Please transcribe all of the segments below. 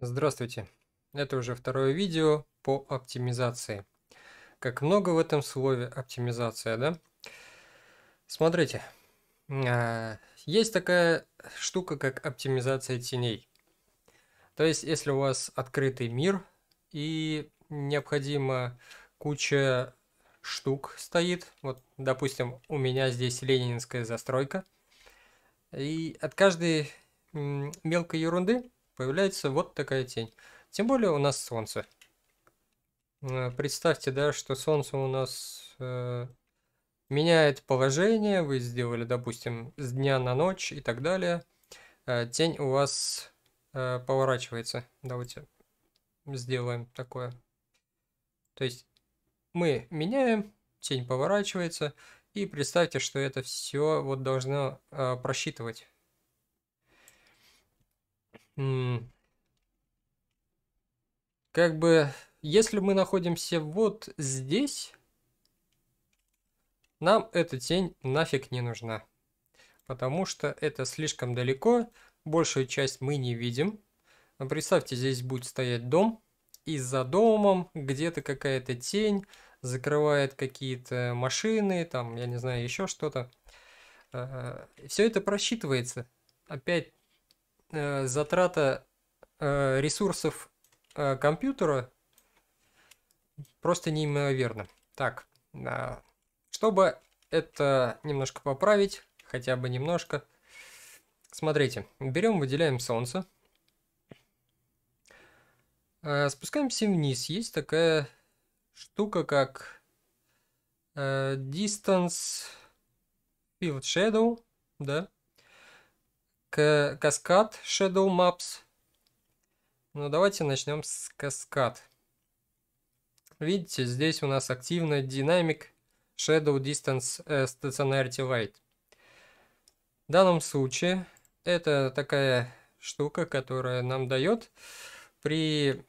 Здравствуйте! Это уже второе видео по оптимизации. Как много в этом слове оптимизация, да? Смотрите, а, есть такая штука, как оптимизация теней. То есть, если у вас открытый мир и необходимо куча штук стоит, вот, допустим, у меня здесь ленинская застройка, и от каждой мелкой ерунды появляется вот такая тень. Тем более у нас солнце. Э, представьте, да, что солнце у нас э, меняет положение. Вы сделали, допустим, с дня на ночь и так далее. Э, тень у вас э, поворачивается. Давайте сделаем такое. То есть мы меняем, тень поворачивается. И представьте, что это все вот должно э, просчитывать как бы, если мы находимся вот здесь, нам эта тень нафиг не нужна. Потому что это слишком далеко, большую часть мы не видим. Представьте, здесь будет стоять дом, и за домом где-то какая-то тень закрывает какие-то машины, там, я не знаю, еще что-то. А, Все это просчитывается. Опять э, затрата э, ресурсов э, компьютера просто неимоверна. Так, э, чтобы это немножко поправить, хотя бы немножко, смотрите, берем, выделяем солнце, э, спускаемся вниз, есть такая штука, как э, Distance Field Shadow, да, каскад Shadow Maps. Ну, давайте начнем с каскад. Видите, здесь у нас активный динамик Shadow Distance э, Stationarity Light. В данном случае это такая штука, которая нам дает при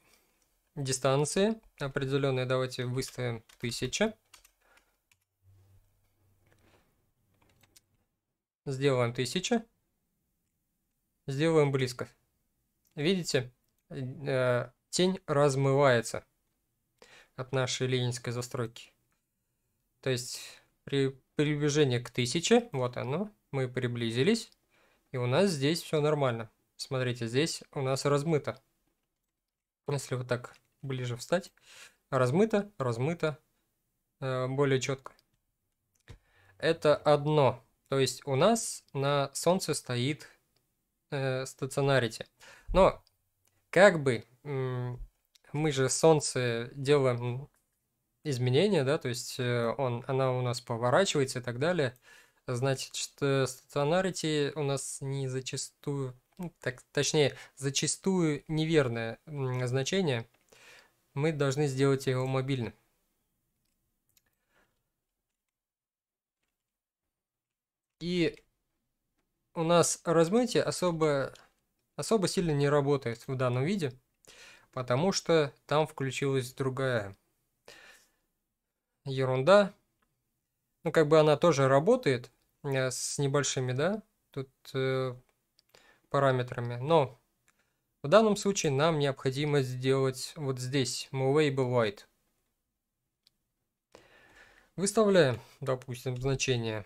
дистанции определенной, давайте выставим 1000. Сделаем 1000. Сделаем близко. Видите, э, тень размывается от нашей ленинской застройки. То есть при приближении к 1000, вот оно, мы приблизились, и у нас здесь все нормально. Смотрите, здесь у нас размыто. Если вот так ближе встать, размыто, размыто, э, более четко. Это одно. То есть у нас на Солнце стоит э, стационарите. Но как бы мы же Солнце делаем изменения, да, то есть э, он, она у нас поворачивается и так далее. Значит, что стационарити у нас не зачастую, ну, так, точнее, зачастую неверное значение. Мы должны сделать его мобильным. И у нас размытие особо, особо сильно не работает в данном виде, потому что там включилась другая ерунда. Ну, как бы она тоже работает э, с небольшими, да, тут э, параметрами, но в данном случае нам необходимо сделать вот здесь movable white. Выставляем, допустим, значение.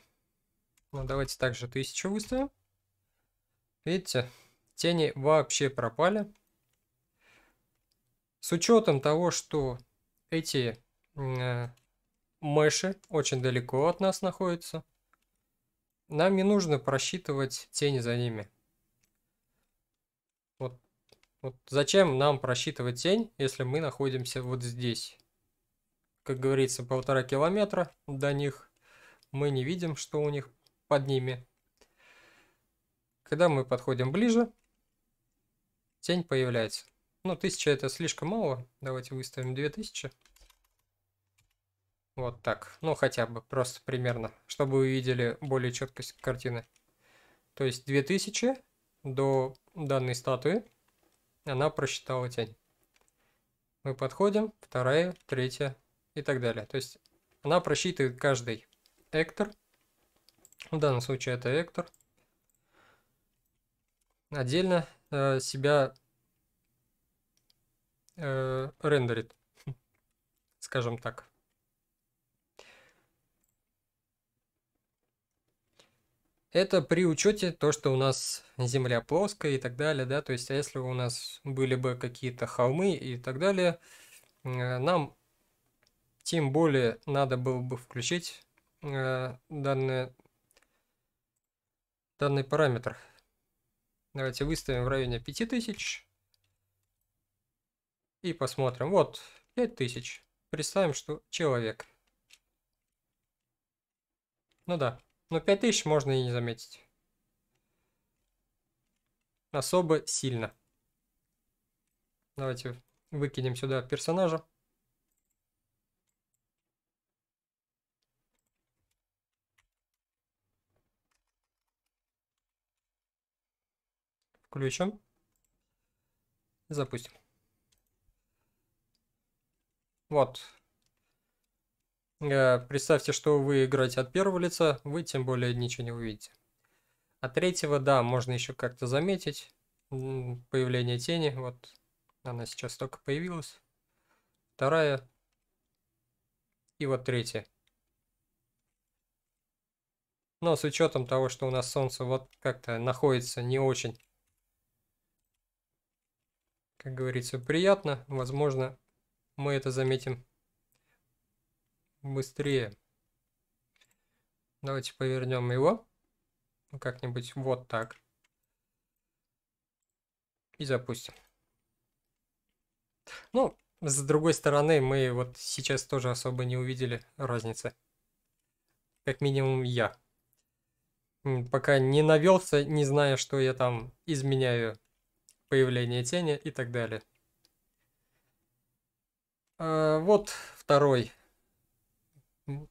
Ну, давайте также 1000 выставим. Видите, тени вообще пропали. С учетом того, что эти э, мыши очень далеко от нас находятся, нам не нужно просчитывать тени за ними. Вот, вот зачем нам просчитывать тень, если мы находимся вот здесь? Как говорится, полтора километра до них. Мы не видим, что у них под ними когда мы подходим ближе, тень появляется. Ну, 1000 это слишком мало. Давайте выставим 2000. Вот так. Ну, хотя бы, просто примерно, чтобы вы видели более четкость картины. То есть 2000 до данной статуи она просчитала тень. Мы подходим, вторая, третья и так далее. То есть она просчитывает каждый эктор. В данном случае это эктор отдельно э, себя э, рендерит, скажем так. Это при учете то, что у нас земля плоская и так далее, да, то есть а если у нас были бы какие-то холмы и так далее, э, нам тем более надо было бы включить э, данные данный параметр. Давайте выставим в районе 5000. И посмотрим. Вот, 5000. Представим, что человек. Ну да, но 5000 можно и не заметить. Особо сильно. Давайте выкинем сюда персонажа. Включим. Запустим. Вот. Э, представьте, что вы играете от первого лица, вы тем более ничего не увидите. от третьего, да, можно еще как-то заметить. Появление тени, вот она сейчас только появилась. Вторая. И вот третья. Но с учетом того, что у нас солнце вот как-то находится не очень как говорится, приятно. Возможно, мы это заметим быстрее. Давайте повернем его как-нибудь вот так. И запустим. Ну, с другой стороны, мы вот сейчас тоже особо не увидели разницы. Как минимум я. Пока не навелся, не зная, что я там изменяю появление тени и так далее. А, вот второй,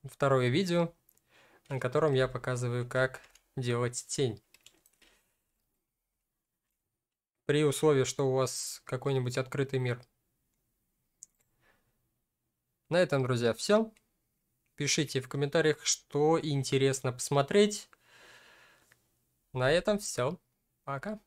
второе видео, на котором я показываю, как делать тень. При условии, что у вас какой-нибудь открытый мир. На этом, друзья, все. Пишите в комментариях, что интересно посмотреть. На этом все. Пока.